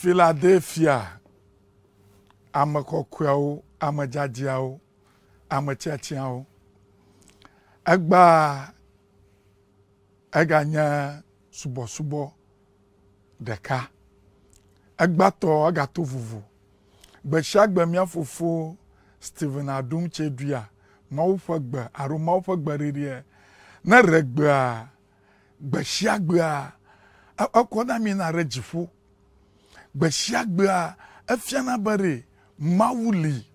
filadelfia amekɔkɔeawo amedzadzɛawo ametsiatsiawo egba eganye subɔsubɔ ɖeka egbatɔ egato vovo gbe sia gbe mía fofo steven adum tsedua mawu ƒe gbe alo mawu ƒe gbeɖeɖia ne re gbea e-, ekɔ na mi na ɖe dziƒo gbe sia gbea efiana be mawu li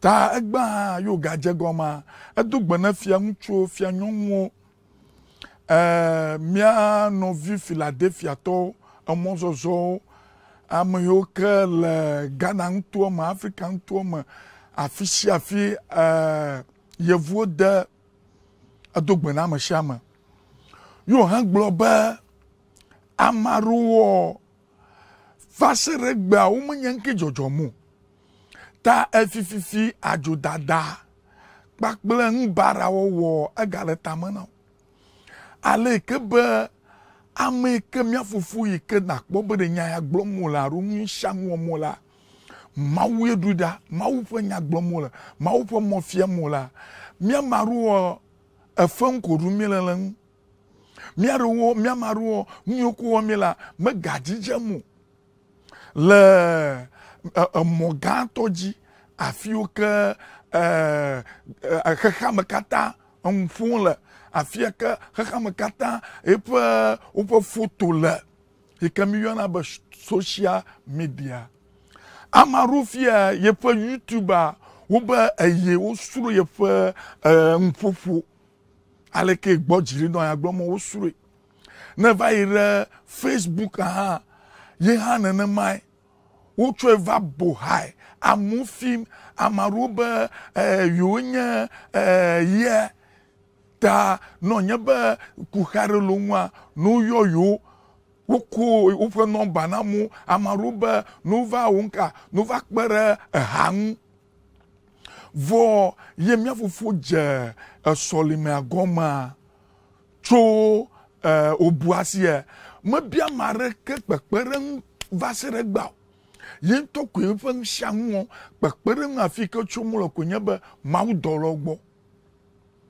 ta egbe hã yiwo gadze gɔma edo gbe na fia ŋutsuwo fia nyɔnuwo ɛɛ e, mía nɔvi filadelfiatɔwo emɔzɔzɔwo ame yiwo ke le ghana ŋutoa me afrika ŋutoa me afi sia afi ɛɛ e, yevuwo de edo gbe na ame sia ame yiwo hã gblɔ be ame aɖewo wɔ vasere gbea womenye ŋke dzɔdzɔ mu ta efififi adzodada kpakple ŋbarawɔwɔ egale tame na wo ale yi ke be ame yi ke mía fofo yi ke nakpɔ be ɖe nya ya gblɔm wòle alo nu siam wɔm wòle mawu ye ɖu ɖa mawu ƒe nya gblɔm wòle mawu ƒe mɔ fiam wòle mía ma ɖo wɔ efe ŋko ɖum mí le le ŋu mía ɖo mía ma wɔ nu yiwo ko wɔ mí la me mu o le emɔ e, gãtɔ dzi afi wo ke e, e, xexea me katã enu ƒom le afi ya ke xexea me katã eƒe woƒe foto le yi ke miyɔna be social media ame aɖewo fia yeƒe youtube a wobe eye wosro yeƒe nuƒoƒo aleke gbɔ dziɖi nɔ ya gblɔm wosroe ne va yi ɖe facebook hã Eh, eh, ye hã nenemai wotsɔe va bohae amewo fim ame aɖewo be yiwo nye yie ta nɔnye be kuxe aɖe le ŋua ne woyɔ yiwo woko woƒe nɔmba na mu ame aɖewo be ne wova wo ŋka ne wova kpe ɖe eha ŋu vɔ ye mía fofo dze esɔlimea eh, gɔmea tso wobu asie mebia ame aɖe ke kpekpeɖeŋu va se ɖe gba o yi ŋutɔ koe ƒe nusianuɔ kpekpeɖeŋu afi ke tso mu le ko nye be mawu dɔlɔ gbɔ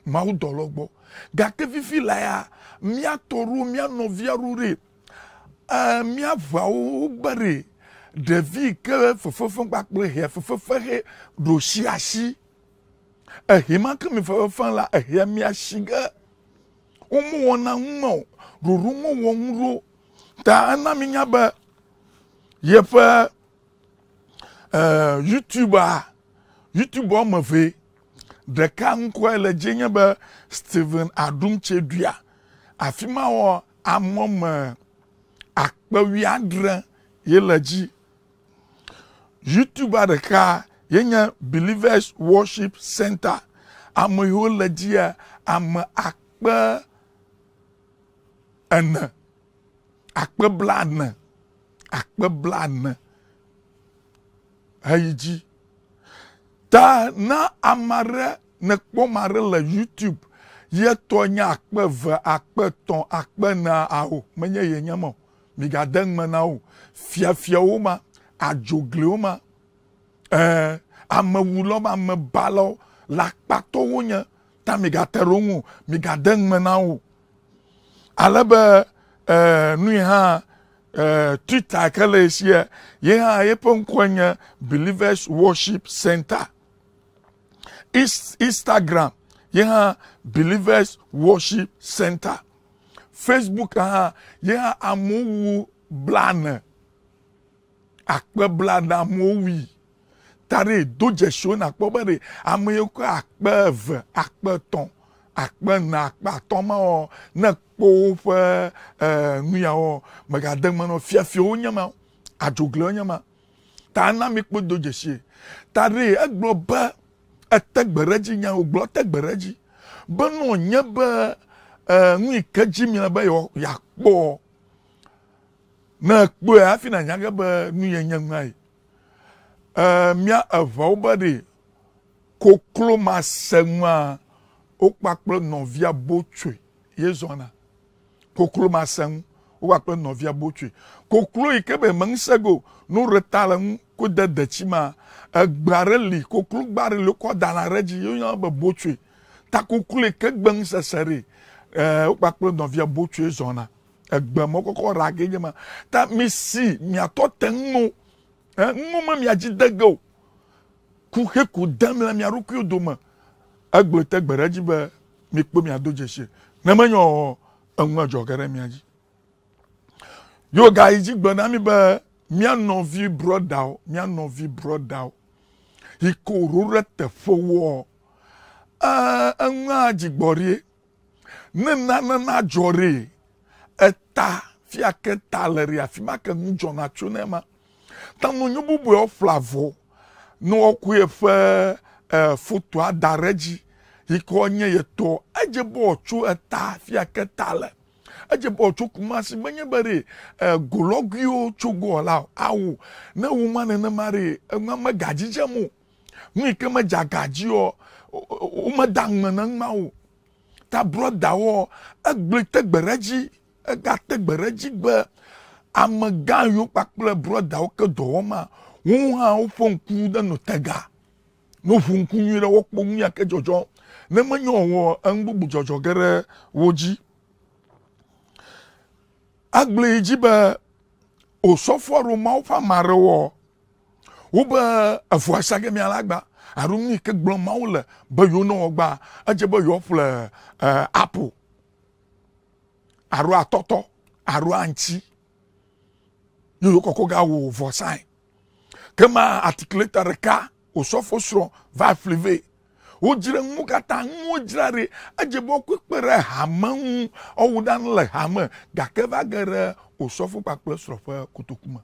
mawu dɔlɔ gbɔ gake fifi la ya míatɔ ɖo mía nɔvia ɖo ɖe ɛɛ mía ʋawo wogbe ɖe ɖevi ke fefefem kpakple hɛ fefefehe ɖo si asi ehima ke mi fefefem la ehia mía si ge womewɔna nu ma o rurumu wɔn ro ta ɛna mi nya bɛ yeƒe ɛɛ youtube a youtube wɔme ve ɖeka ŋkɔe le dzi nye be steven aɖumtsedua afi ma wɔ ame wɔme akpe wuiadre ye le dzi youtube ɖeka ye nye believers worship center ame yiwo le dzia ame akpe ene akpe blane akpe blane heyi dzi ta na ame aɖe nekpɔ ame aɖe le youtube ye tɔ nye akpe eve akpe tɔ̃ akpe ene awo menye ye nye ma o migade ŋme na wo fiafiawo ma adzogliwo ma ee amewulɔ ma amebalawo le nye ta migate ɖo ŋu migade ŋme na wo alebe uh, nui hã eh, twitter ke le esia ye hã yeƒe ŋkɔe nye believers worship center East, instagram ye hã believers worship center facebook hã ye hã amewo blane akpe blane amewo wui ta ɖe do dzesiwo nakpɔ be ɖe ame yiwo ke akpe eve akpe etɔ̃ akpe ene akpe atɔ̃ mawɔ ne woƒe nuyawo megadegbe na fiafiawo nye ma adzoglewo nye ma ta na mi kpo do dzesie ta ɖe egblɔ be ete gbe ɖe dzi nya wògblɔ te gbe ɖe dzi be nɔ nye be nu yi ke dzi mia be yeakpɔ ne ekpɔe hafi na nya ge be nu ye nye nua yi mia eʋewo be ɖe koklo ma se nua wokpakple nɔvia botsoe ye koklo ma se ŋu wova kple nɔvia botsoe koklo yi ke be meŋuse go nuɖe ta le ŋu ko de detsi ma egbe aɖe li koklo gba aɖe li wokɔ dana ɖe dzi yonyɔ be botsoe ta koklo yi ke gbe ŋusese ɖe wo e, kpakple nɔvia botsoe zɔna egbe mɔ kɔkɔ ra ge nye ma ta misi miatɔ te ŋu e, ŋu me miadzi de ge o ku he ko dem le mia dome egbe te gbe ɖe dzi be mikpe miado dzesi ne menyɔ eŋua dzɔ ge ɖe mia dzi yo ga yi dzi gbɔna mi be mia nɔvi brɔdawo mia nɔvi brɔdawo yi ko ro ɖe teƒe wɔ ee eŋua dzigbɔrie ne nanena dzɔ ɖee eta fia ke ta le ɖe afi ma ke ŋu dzɔna tso ne ma tanu nyo bubuawo ƒle avɔ ne woakue ƒe e fotoa da ɖe dzi yi ke wonye ye tɔ edze bɔl tso eta fia ke ta le edze bɔl tso kumasi menye be ɖe e golɔguiwo tso goɔ la awo ne wo ma nenema ɖe enua me gadzidzem o nu yi ke me dza gadzi o womeda ŋme ne ŋma o ta brɔdawɔ egble te gbe ɖe dzi egate gbe ɖe dzi gbe amegã yiwo kpakple brɔdawo ke dɔwɔma wo hã woƒe ŋku ɖe nɔ te ga ne ŋku nyui ɖe woakpɔ nu ya dzɔdzɔm ne menye ọnwụọ enugbugbu dzɔdzɔ ge ɖe wo dzi agble yi dzi be osɔfo aɖewo mawo ƒe ame aɖewɔ wobe evu asa ge miala gba alo nu yi ke gblɔm mawo le be yewo ne wɔ edze be yewo ƒle e, apo alo atɔtɔ alo aŋtsi yewo kɔkɔ gawo vɔsae kema atikuleta ɖeka osɔfo srɔ̀ va ƒli wodzre ŋu katã ŋuwo dzra ɖi edze be wokoe kpe ɖe hame ŋu ɔwu ɖa nu le hame gake va ge ɖe osɔfo kpakple srɔ̃ ƒe kotoku me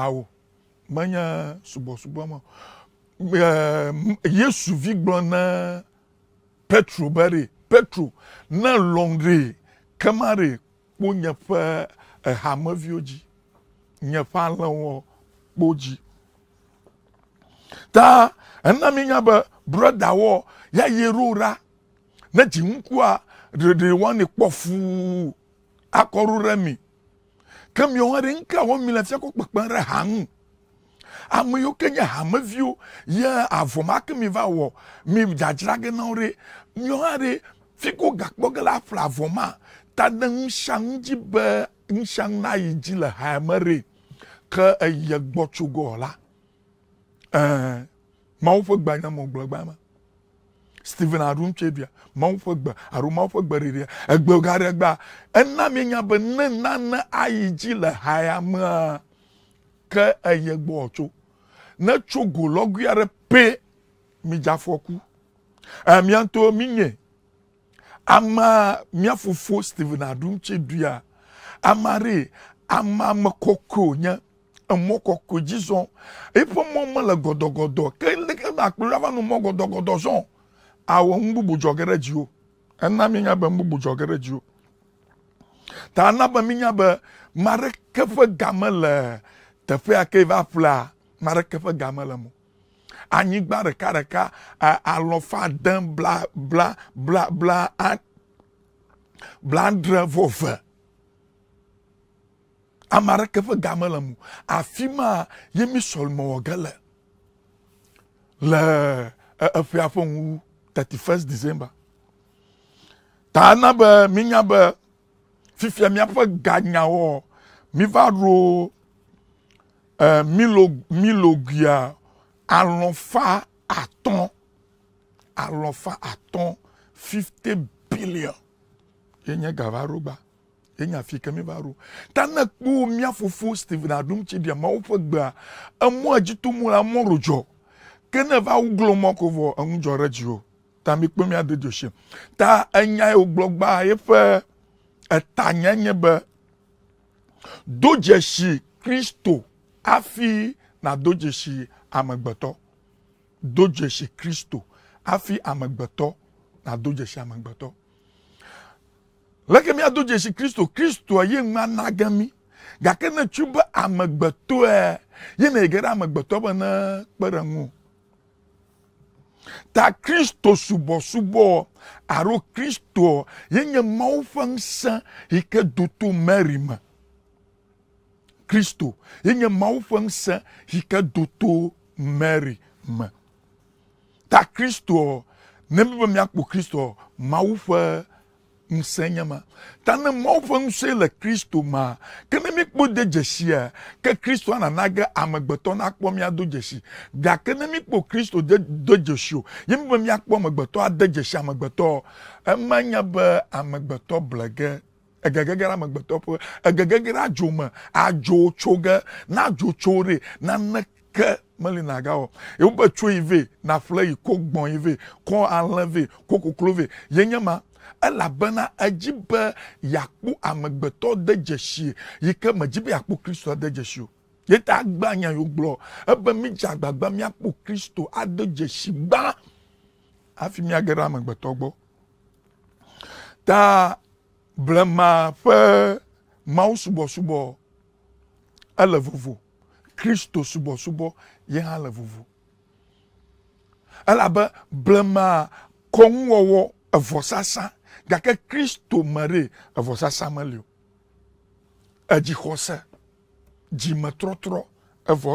awo menye subɔsubɔ me yesuvi gblɔ na petro be ɖe petro ne lɔn ɖe kema ɖe kpo nye ƒe ehameviwo dzi nye ƒe alẽwo kpo dzi ta ɛnna mi nya bɛ broda wɔ yɛayɛ rora na gye nku a dede wɔn ne kpɔ fuu akɔro rɛ mi kɛmi wɔn de nka wɔn mi le fia kɔ kpekpe rɛ hã ame yiwo ke nye hameviwo yɛ avɔ ma ke mi va wɔ mi dzadzra ge na wo de miɔ hã de fi ko gakpɔ ge la ƒle avɔ ma ta ne nusianu dzi be nusianu na yi dzi le hame re ke eye gbɔ tso gɔ la mawu ƒe gba nye mɔgblɔ gba ma stephen aɖum tse bia mawu ƒe gbe aɖu mawu ƒe gbeɖeɖia egbe gã aɖe gbea ena mi nya be ne nane ayi dzi le haya mea ke eye gbɔ wòtso ne tso go lɔgui aɖe pe mi dza afɔku emiãtɔ eh, mi nye amea mia fofo stephen aɖum tse bia ame aɖee ame ame kɔkɔe wònye emɔ kɔkɔe dzi zɔm eƒe mɔ mele gɔdɔgɔdɔ ke akpịrịva na mọgọdọgọdọ zọn awọ mgbubu jọgere ji o ẹnna mi nya bẹ mgbubu jọgere ji o ta na bẹ mi nya bẹ mare keƒe game le teƒe ya ke va ƒlea mare game le mo anyigba ɖekaɖeka alɔfa ade bla bla bla bla bla adre vɔ ve ame aɖeke ƒe game le mo afi ma ye mi sɔlmɔ le e, efiafo ŋu 31 december ta na be minya be fifia míaƒe mi miva ɖo eh, milo milogia alɔfa atɔ̃ alɔfa atɔ̃ fifty billion ye nye gava ɖo gba ye nye afi ke miva ɖo ta ne kpo mía fofo Stephen Adum Tshidie Mawu ƒe gbea emɔ edzitomu la mɔ dzɔ ke ne va wuglo mɔ ko vɔ eŋu dzɔ ɖe dzi o ta mi kpe miade dzosi ta enya yi wogblɔ gba eƒe etanya nye be do dzesi kristo hafi nado dzesi amegbetɔ do dzesi kristo hafi amegbetɔ nado dzesi amegbetɔ leke miado dzesi kristo Kristo ye ŋu anage mi gake ne tsu be amegbetɔe ye ne yi ge ɖe amegbetɔ be ne kpe ɖe ŋu o. Ta Kristo subɔsubɔ alo Kristo yenye Mawu ƒe ŋusẽ yi ke do to Mary me. Kristo yenye Mawu ƒe ŋusẽ yi ke do to Mary me. Ta Kristo ne mi be miakpɔ Kristo Mawu ƒe msenya ma ta ne mawu ŋusẽ le Kristu ma ke ne míkpɔ de dzesia ke kristo anana ge amegbetɔ nakpɔ míado dzesi gake ne míkpɔ kristo de do dzesi o ye mi be míakpɔ amegbetɔ ade dzesi amegbetɔ ema nya be amegbetɔ blege egege ge ɖe amegbetɔ ƒe egege ge adzo me adzo tso ge na adzo tso ɖe naneke meli nagawɔ yewo be tso yi ve na ƒle yi ko gbɔn yi ve ko alẽ ve ko koklo ve ye nye ma elabena edzi be yakpo amegbetɔ de dzesi yi ke medzi be yakpo kristu de dzesi o yeta agba nya yiwo gblɔ ebe mi dze agbagba miakpo kristu ade dzesi gbã hafi miage ɖe amegbetɔ gbɔ ta blema ƒe mawu subɔsubɔ ele vovo kristu subɔsubɔ ye hã le vovo elabe blema kɔnuwɔwɔ evɔsasa gake kristo me ɖe evɔsasa meli o edzixɔse dzimetrɔtrɔ evɔ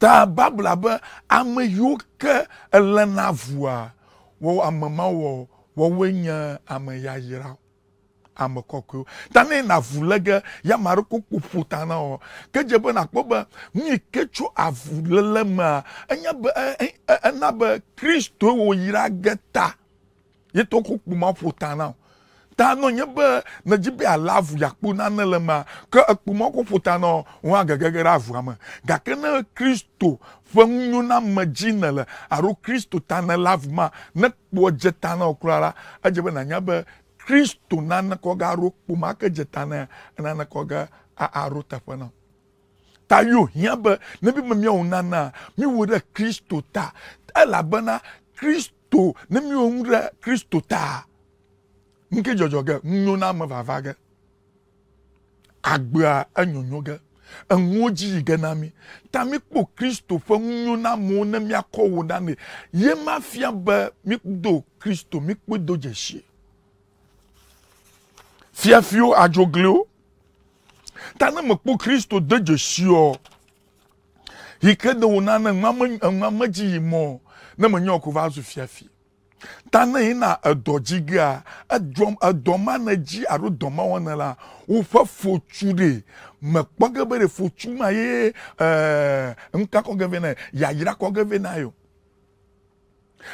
ta babla be ame yiwo ke elena vua wo ame ma wɔ wɔwoe nye ame yayrawo ame kɔkɔewo ta ne na avu lege ya ma ɖe koko ƒo na wɔ ke dze be nakpɔ be nu yi ke tso avu lele mea enye be e, e, e, ena be kristo wo yi ɖa ge ta yeto ko kpoma ƒota na o ta nɔ nye be ne dzi be alavu yakpo nane le ma ke ekpoma ko ƒota na wo agegege ɖe avua me gake ne kristo ƒe nunyoname dzi ne le alo kristo ta ne le avu ma ne kpoa dze ta na o kura la edze be nanya be kristo nane kɔ ga ɖo kpoma ke dze ta na nane kɔ ga aɖo teƒe na o ta yo hiã be ne bi me miawo nana mi wɔ ɖe kristo ta elabena kristo kristo ne miwo ŋu ɖe kristo taa nuke dzɔdzɔ ge ŋunyo na ame vava ge agbea enyonyo ge enuwo dzi yi ge na mi ta mi kpɔ kristo ƒe ŋunyo na amewo ne miakɔ wo na ne ye ma fia be mi do kristo mi kpe do dzesi fiafiwo adzogliwo ta ne me kpɔ kristo de dzesi o yi ke de wo na ne enua me dzi yi mɔ na mo nyɛ ɔkova aso fiafi tane na ɛdɔgye ga ɛdɔm ɛdɔma na gyi aro dɔma wɔn na la wofa fotu de mɛ kpɔge be de fotu ma ye ɛɛ eh, nka kɔge ve na yayira kɔge ve na yo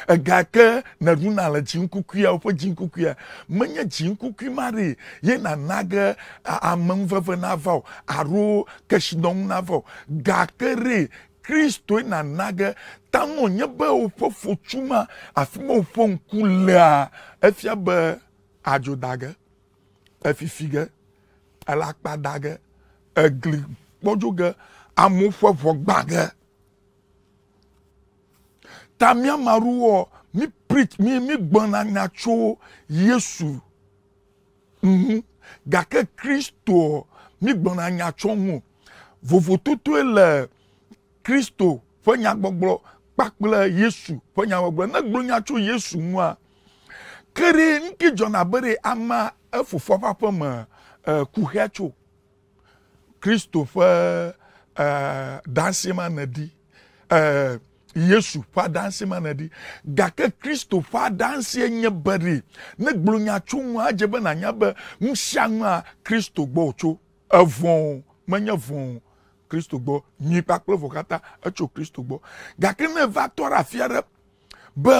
egake nèɖuna le dziŋkukuia woƒe dziŋkukuia menye dziŋkukui ma ɖe ye nana ge ameŋuveve nava o alo kesinɔnu nava o gake ɖe kristoe nana ge tanɔ nye be woƒe fotu ma afi ma woƒe ŋku lea efia be adzoda ge efifi ge elakpada ge egli kpɔdzo ge amewo ƒe ʋɔgba ge ta mía ma ɖowoa mi preach mi mi gbɔna nya tso yesu ŋu gake kristoa mi gbɔna nya tso ŋu vovototoe le kristo ƒe nyagbɔgblɔ kpakple Yesu ƒe nyamegblɔ. Ne gblɔ nya tso Yesu ŋua, ke ɖe ŋke dzɔna be ɖe amea efofoa ƒe aƒeme kuhea tso. Kristo ƒe e, dansi ma ne ɖi. E, Yesu ƒe adansi ma ne ɖi. Gake Kristo ƒe adansi nye be ɖe ne gblɔ nya tso ŋua edze be nanya be nu ŋua Kristo gbɔ wòtso. Evɔ menye vɔ kristo gbɔ nyui kpakple vɔ katã etso kristo gbɔ gake ne va tɔ ɖe afi aɖe be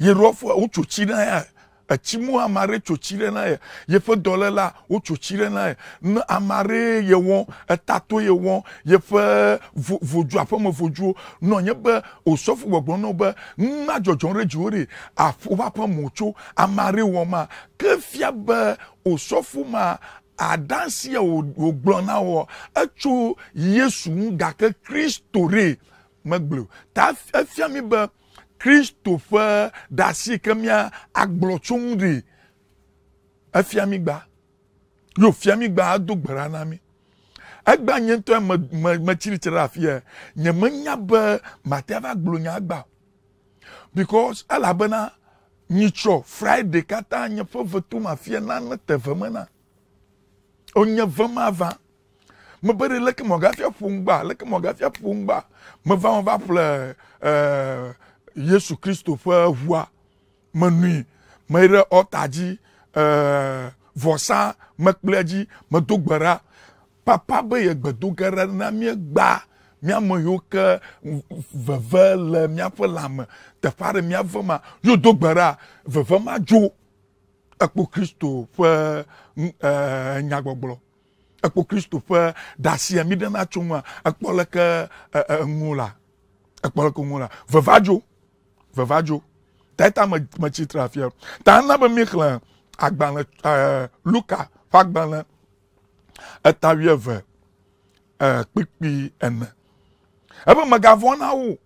yeɖoa fo wotso tsi na ya etsi mu ame aɖe tso tsi ɖe na ye yeƒe dɔléla wotso tsi ɖe na ye ne ame aɖe ye wɔm etato ye wɔm yeƒe vodzu aƒeme vodzuwo nɔ nye be osɔfo gbɔgblɔ na be nuna dzɔdzɔm ɖe dziwo ɖe aƒo ƒe aƒe mo tso ame aɖe wɔma ke fia be osɔfo ma adanseɛ wògblɔ na wɔ etso yesu ŋu gake kristo re megbleo ta efia mi be kristo ƒe ɖasi yi ke mia agblɔ tso ŋu re efia mi gba yo fia mi gba edo gbe na mi egba nye ŋutɔ me me metsiritsi ɖe afi yɛ nye menya be matea va gblɔ nya gba because elabena nyitsɔ friday katã nye ƒe vetu ma fia nane te me na onye vemava mebe ɖe leke mɔgafia ƒom leke mɔgafia ƒom gba meva meva ƒle eh, yesu kristo ƒe ʋua menui meyi ɖe ɔta dzi eh, vɔsa mekplea dzi medo gbe ɖa papa be ye gbedo ge ɖa na mie gba miame yiwo ke veve le miaƒe lãme teƒe aɖe miave ma yo gbe ɖa veve ma dzo ekpo kristo ƒe e, nyagbɔgblɔ ekpo kristo ƒe ɖasia mi ɖe ma tso ŋua ekpɔ leke eŋu e, la ekpɔ leke ŋu la veva dzo veva dzo ta eta me me tsitre afia ta na be mi xlẽ agbalẽ e, luka ƒe agbalẽ eta wuieve kpikpi ene ebe megavɔ na wo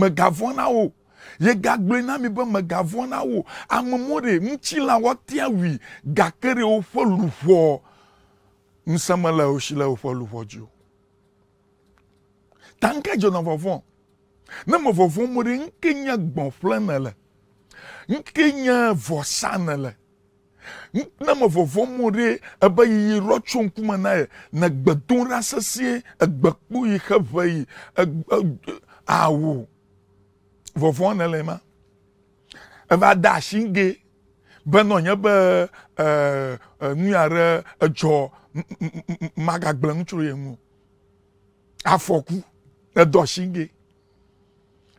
megavɔ na wo yegagblɔe na mi be megavɔ na wo ame mɔ ɖe ŋutsila woatia wui gake ɖe woƒe luƒɔ ŋusẽ mele wo si le woƒe luƒɔ dzi o ta ŋke dzɔna vɔvɔ ne me vɔvɔm mo ɖe ŋke nye gbɔ̃ƒle ne le ŋke nye vɔsa ne le ne me vɔvɔm mo ɖe ebe yiyi rɔ tso ŋkume na ye ne gbe dom ɖa sesie egbe kpo yi xe ʋe yi awo. E, e, vɔvɔ ne le ma eva da asi ge benɔ nye be e, e, nu ya ɖe edzɔ magagblẽ ŋutsu ye ŋu afɔku edɔ asi ge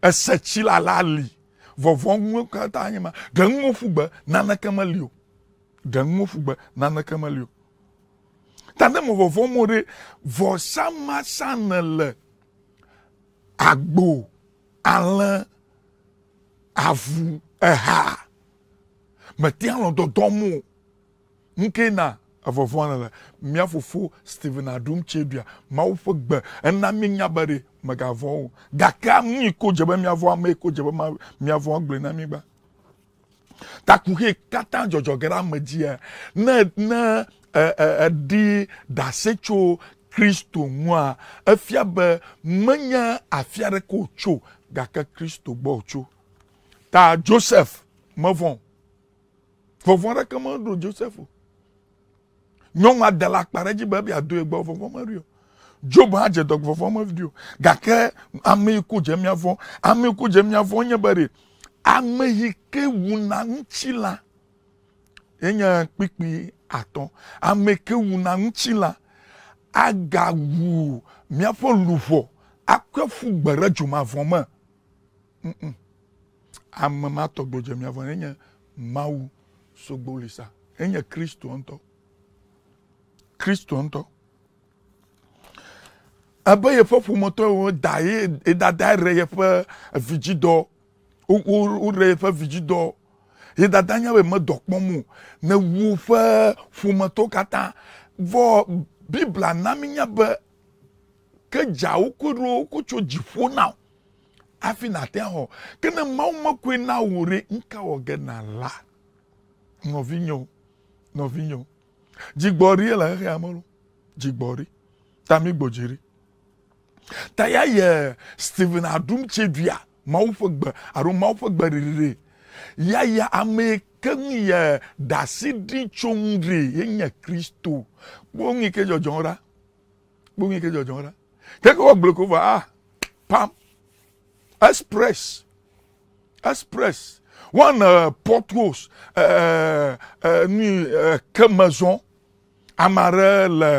ese tsi la la li vɔvɔ ŋuwo katã nye ma ɖe ŋuwo ƒugbe naneke meli o ɖe ŋuwo ƒugbe naneke meli o tade mo vɔvɔ mo ɖe vɔsamasa ne le agbo alẽ avu eha metia lɔ dɔdɔm o nke na avɔvɔ na le mía fofo steven adum tsedua mawu ƒe gbe ena mi nya be ɖe megavɔ o gake nu ko dze miavɔ ame ko dze miavɔ gblɔe na mi gba takuhe katã dzɔdzɔ ge ɖe ame dzia ne ne eɖi e, e, dase tso kristo ŋua efia be menye afi aɖe ko tso gake kristo gbɔ tso ta joseph mevɔ vɔvɔ aɖeke meɖo joseph o nyɔnua de le akpa ɖe dzi be ebia do ye gbɔ vɔvɔ meɖi o job hã dze dɔgba vɔvɔ meɖi o gake ame yi ko dze miavɔ ame yi ko dze miavɔ nye be ɖe ame yi ke wuna ŋuti la enye kpikpi atɔ ame ke wuna ŋuti la agawu míaƒe luʋɔ akɔ fu gbe ɖe dzomavɔ me. Mm -mm ame ma tɔ gbɔdze mia vɔ enye mawu sogbo li sa enye kristu ŋutɔ kristu ŋutɔ ebe yeƒe ƒometɔ wo da ye edada re yeƒe vidzidɔ wo wo re yeƒe vidzidɔ ye dada nya be medɔ kpɔm o ne wu ƒe ƒometɔwo katã vɔ bibla na mi nya be ke dzawo ko ɖo ko tso dziƒo na o hafi natea hɔ ke ne mawo mekoe na wò nka wɔ ge na la nɔvinyo nɔvinyo dzigbɔɖi le xexea me lo dzigbɔɖi tami gbodziɖi ta ya yɛ steven aɖum tsedua mawu ƒe gbe alo mawu ƒe gbe ɖiɖiɖi ya ya ame yi ke ŋu yɛ ɖasi ɖi tso ŋu ɖi ye nye kristo kpo ŋu yi ke dzɔdzɔm ɖa kpo ŋu yi ke dzɔdzɔm ɖa keke wɔ gbloko vɔ ah pam express express wọn uh, portos uh, uh, uh ni uh, kemezon ame aɖe le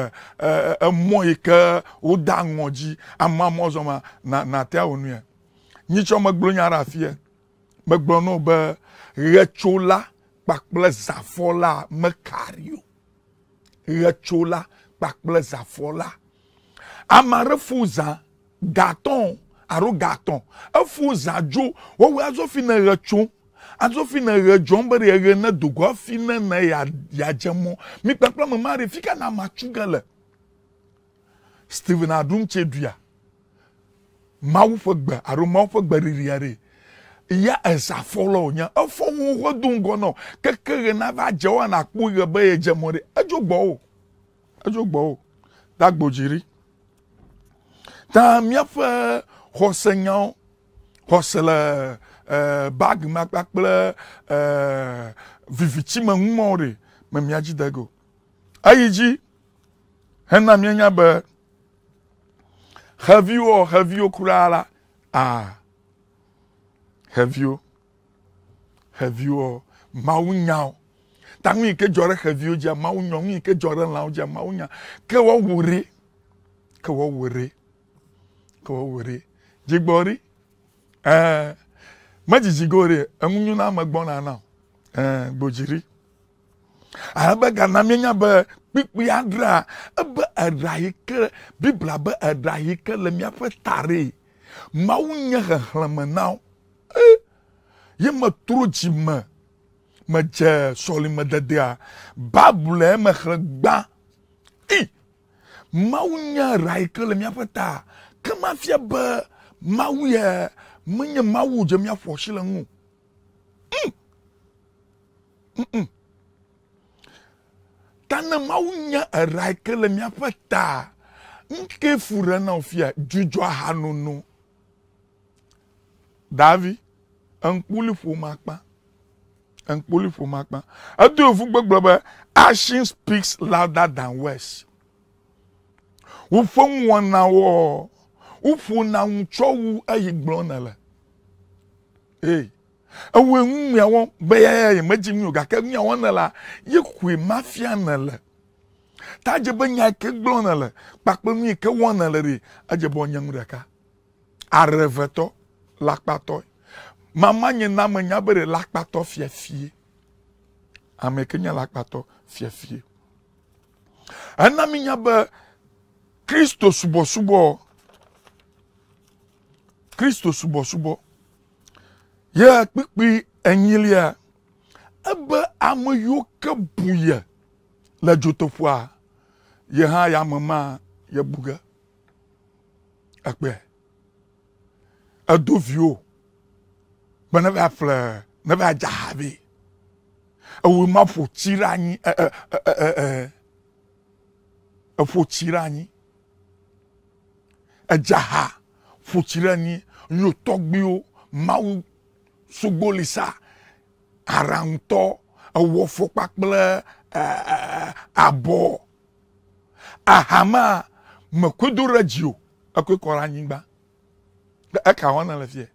emɔ yi ke woda aŋɔ dzi amea mɔ na na te awo nua nyitsɔ megblɔ nya ɖe afia megblɔ na wo be ɣetsola kpakple zafɔla mekari o ɣetsola kpakple zafɔla ame fo zã gatɔn alo gatɔ̃ efo zadzo wɔwɔ azɔ fi ne ɣe tsom azɔ fi ne ɣe dzɔm be ɣe ne dogo afi ne ne yadze mɔ mi kpakple me ma ɖe fi ka na matsu ge le Stephen adum tse duya mawu ƒe gbe alo mawu ƒe gbeɖiɖi aɖe ya eza fɔlɔ wònya efɔ ŋu wo do ŋgɔ nɔ keke ɣe na va dze wa na kpɔ ɣe be ye dze mɔ ɖe edzo gbɔwò edzo gbɔwò da gbodzi ta míaƒe xɔse nyawo xɔse le e, bagi ma kpakple e, vivitsime ŋumɔwo ɖe me mia dzi de go eyi dzi hena mienya be xeviwo xeviwo kura la a xeviwo xeviwo mawu nyawo ta ŋu yi ke dzɔ ɖe xeviwo dzia mawu nyɔ ŋu yi ke dzɔ ɖe lãwo dzia mawu nya ke woawo re ke woawo re ke woawo re jigbori ɛɛ eh, madzizigore eŋunyu na ame gbɔna na ɛɛ eh, gbodziri alebe gana mienya be kpikpi adrea ebe eɖa yi ke biblia be eɖa yi ke le míaƒe taɖee mawu nye xexlẽme na wo ee eh, ye metro dzi me medze sɔlimededea bablu eme xlẽ gbã i mawu nye eɖa yi ke le míaƒe ta ke ma fia be mawu yɛ menye mawu dze míaƒo asi le ŋu mm. ta ne mawu nye era yi ke le míaƒe ta nke fu ɖe na fia dzudzɔ ahanono davi eŋkpuli ƒome akpa eŋkpuli ƒome akpa edo yevu gbegblɔ be action speaks louder than words woƒe ŋuwɔnawo woƒona ŋu tsɔ wu eyi gblɔna le ee ewoe ŋu miawɔ be ya ya ye medzi mi o gake miawɔ ne la ye koe ma fia ne le ta dze be nya ke gblɔna le kpakple nu yi ke wɔna le ɖe edze be wonye ŋu ɖeka arevetɔ lakpatɔ mama nye name nya be ɖe lakpatɔ fiafie ame yi ke nye lakpatɔ fiafie ena mi nya be kristo subɔsubɔ kristo subɔsubɔ yɛ kpikpi enyilia ebe ame yiwo ke bu ye le dzoteƒea ye hã ya ame ma ye bu ge ekpe edo viwo be ne va ƒle ne va dza ha vɛ ewu ma ƒo tsi ɖe anyi ɛ ɛ ɛ eƒo tsi ɖe anyi edza ha futsirani yo tɔgbiwo mawu sugbolisa araŋutɔ ewɔfɔkpa kple abɔ ahama mekodo ɖe dzi o ekoe kɔ ɖe anyigba eka wɔna le fie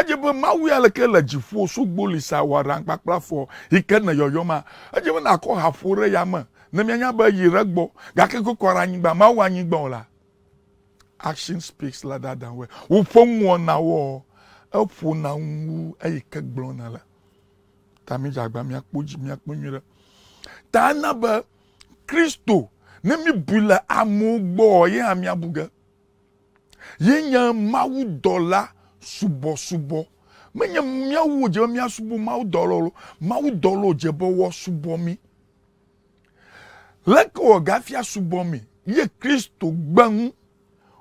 edze be mawu ya leke le dziƒo sugbolisa wɔ araŋukpakpla fɔ yi ke ne yɔyɔma edze be nakɔ haƒo ɖe yame ne mianya be yi ɖe gbɔ gake koe kɔ ɖe anyigba mawu anyigba o la action speaks louder than words woƒe ŋuɔ na wɔ eƒona ŋu eyi ke gblɔna le ta mi dze agba miakpɔ dzi miakpɔ nyuie ɖe ta na be kristo ne mi bui le amewo gbɔ ye hã miabu ge ye nye mawudɔla subɔsubɔ menye miawu wòdze be miasubɔ mawudɔla o mawudɔla wòdze be woasubɔ mi leke wɔ gafia subɔ mi ye kristo gbɛ ŋu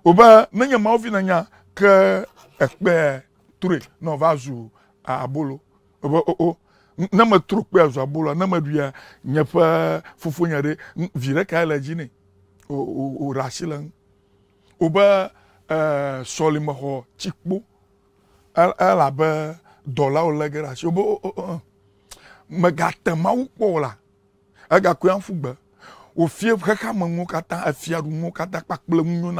wobe nenye mawovi nenya ke ekpe true ne wova zu abolo wobe o o ne me tro kpea zu aboloa ne me ɖuia nye ƒe fofonye ɖe vi ɖe kae le dzi nɛ o ɖe asi le ŋu wobe sɔlimexɔ tsikpo elabe dɔlawo lé ge ɖe asi wobe o megate mawu kpɔ o la egakoe aƒu gbe wofie xexeame nuwo katã efiaɖunuwo katã kpakple nunyo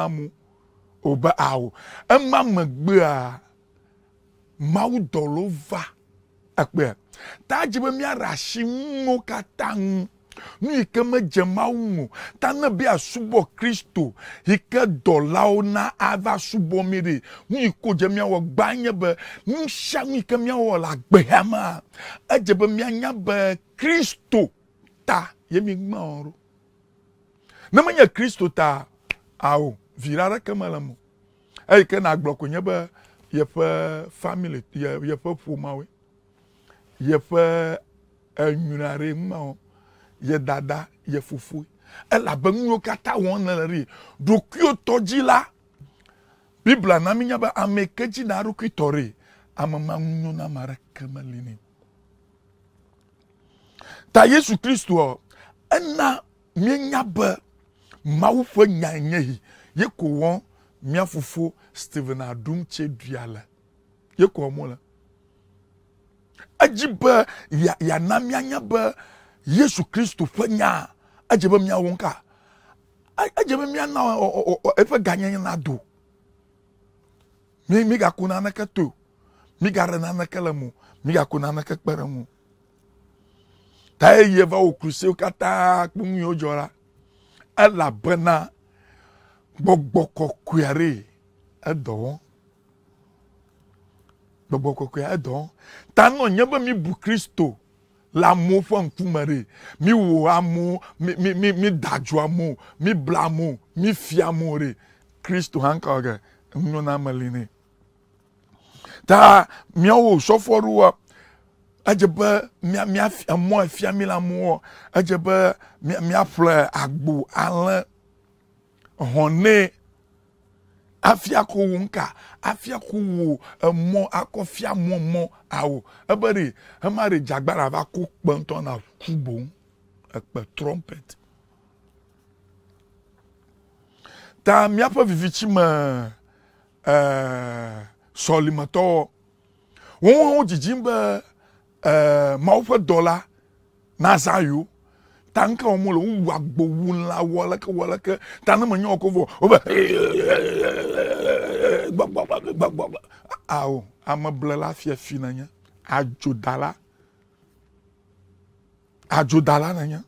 wobe awo ema megbea mawu dɔlo va ekpea ta dzi be míaɖe asi nuwo katã ŋu nu yi ke medze mawu ŋu ta ne be asubɔ kristo yi ke dɔlawo na ava subɔ mi ɖe nu yi ko dze miawɔ gba nye be nu sia nu yi ke miawɔ le agbea ma edze be mianya be kristo ta ye mi gbã o ɖo ne menye kristo ta awo vi ɖe aɖeke mele eyi ke nàgblɔ ko nye be yeƒe family ye yeƒe ƒomawoe yeƒe enyuie aɖe ŋumawo ye dada ye fufu. elabe nuyiwo katã wɔm le le ɖi ɖokuiwo tɔdzi la biblia na mi nya be ame ke dzi na ɖokui tɔ ɖi ame ma ŋu nyo na ame aɖeke meli nɛ ta yesu kristu ena mienya be mawu ƒe nya nye yi yekɔ wɔn mia fofo stephen adum tse dua le yekɔ wɔn le edzi be ya yana mianya be yesu kristu ƒe nya edze be miawo nka e, edze be miana eƒe ganyenye na do mi mi gaku naneke to mi gaɖe naneke le mo mi gaku naneke kpe ɖe ŋu ta ye ye va wɔ krusiwo katã kple nu yiwo dzɔ la elabena gbɔgbɔ kɔkɔea re edɔ wɔm gbɔgbɔ kɔkɔea edɔ wɔm ta nɔ nye be mi bu kristo le amewo ƒe ŋkume re mi wɔ amewo mi mi mi mi da dzo amewo mi bla amewo mi fia amewo re kristo hã ka ge nunana me li nɛ ta miawo sɔfo ɖoa edze be mia mia emɔ efia mi le amewo edze be mia mia ƒle agbo alẽ hone afia ko wo nka afia ko wo mo akofia mo mo awo ebere e ma re jagbara ba ko ponton na ku bo ekpe trumpet ta miaƒe vivichi me eh sɔlimetɔwo wo hã wo dzidzim be eh mawo ƒe dɔ la na zã tanka wɔn mu eh, eh, eh, la wo wu agbowu ńlá wɔlɛkɛ wɔlɛkɛ tani ma nyɔɔ ko fɔ o bɛ gbagbagbagbagbagba awo amebilela fia fi na nya adzodala adzodala na nya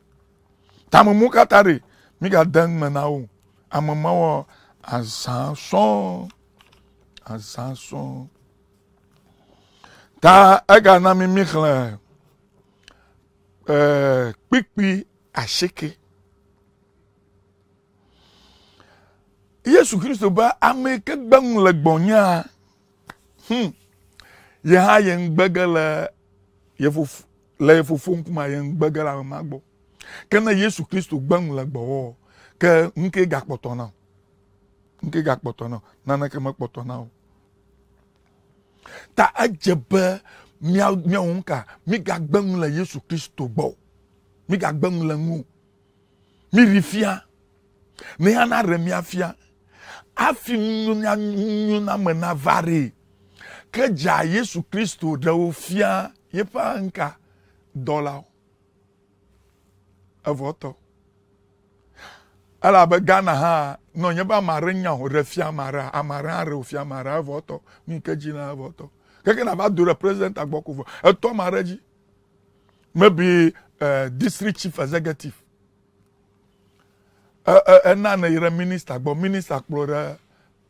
tamumu kata de mi ka de ŋmɛ na wo ame ma wɔ azã sɔŋ azã sɔŋ ta ega na mi mi xlẽ ɛɛ kpikpi ahyeke yesu Kristu ba ame yi ke gbe ŋu le gbɔnya hmm ye hã ye ŋugbege le yefofo le yefofo ŋkumea ye ŋugbege le ame ma gbɔ ke ne yesu Kristu gbe le gbɔwɔ ke ŋke gakpɔtɔ na o ŋke gakpɔtɔ na naneke mekpɔtɔ na o ta edze be miawo miawo mi gagbe le yesu Kristu gbɔ o migagbe ŋu le mi miɖi fia ne ya na ɖe mia fia hafi nyoname na va ke dza yesu kristo ɖe wo fia yeƒe anka dɔlawo evɔ tɔ elabe ghana hã nɔnye be ame aɖe nya o ɖe fia ame aɖe ame aɖe hã ɖe o fia ame aɖe evɔ tɔ nu ke dzi na evɔ tɔ keke na va do ɖe president gbɔ ko vɔ etɔ ame aɖe dzi mebi Uh, district chief executive ɛna na yɛrɛ minister gbɔ minister kplɔ ɖe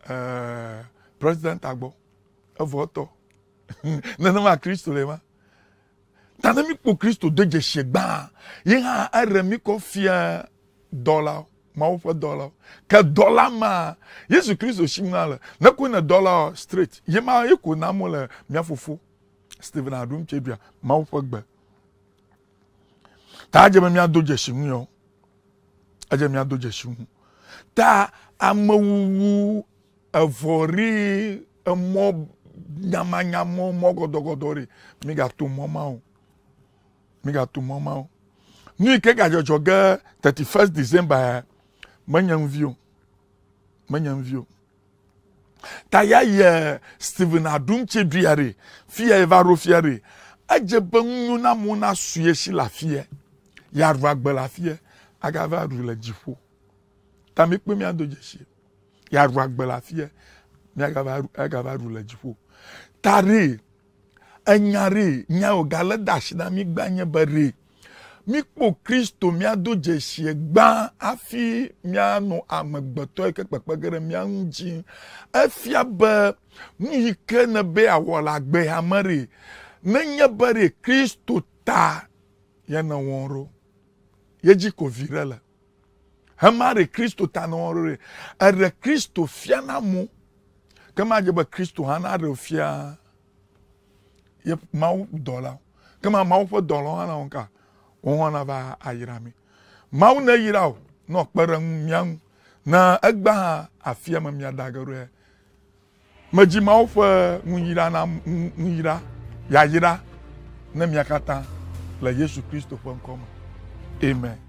uh, uh, president agbɔ evɔ tɔ nenema kristu le ma tane mi kpo kristu do dzesi gbã yi hã eɖe mi kɔ fia dɔlawo mawo ƒe dɔlawo ke dɔla ma yesu kristu si na le ne ko ne dɔla straight yi ma yi ko na mo le mia fofo stephen adum tse dua mawo ƒe gbe taa agye mmea do gyesi ho yɛ agye mmea do gyesi ho taa amewuwu evɔri emɔ nyamanyamɔ mɔ gɔdɔgɔdɔ re mi gato mɔ ma o mi gato mɔ ma o nu yi ke gadzɔdzɔ ge thirty first december ya menye ŋuvi o menye ŋuvi o ta ya yɛ steven adum tsedua re fia yi va ɖo fia re edze be ŋunyo na amewo na sue si le afi Yeaɖu agbe le afia, agava ɖu le dziƒo. Ta mi kpe miado dzesi. Yeaɖu agbe le afia, agava ɖu le dziƒo. Ta ɖee, enya ɖee, nya wo gale da asi na mi gba nye be ɖee. Mikpo kristo miado dzesie gbã hafi mianɔ amegbetɔ yi ke kpekpe ge ɖe mianu dzi. Efia be nu yi ke ne be awɔ le agbe ya me ɖee, nenye be ɖee kristo ta ya ne wɔn ɖo yedzi ko vi ɖe le hema ɖe kristo ta na wɔn ɖe eɖe kristo fia na mo ke ma dze be kristo hã na ɖe fia ye mawu dɔlawo ke ma mawu ƒe dɔlawo hã na wɔn ka wɔn hã na va ayra mi mawu ne yi la o nɔ kpe ɖe ŋu mia ŋu na egba hã afia me mia da ge ɖoe medzi mawu ƒe ŋuyiɖa na ŋuyiɖa yayiɖa ne mia katã le yesu kristo ƒe ŋkɔ me. Amen.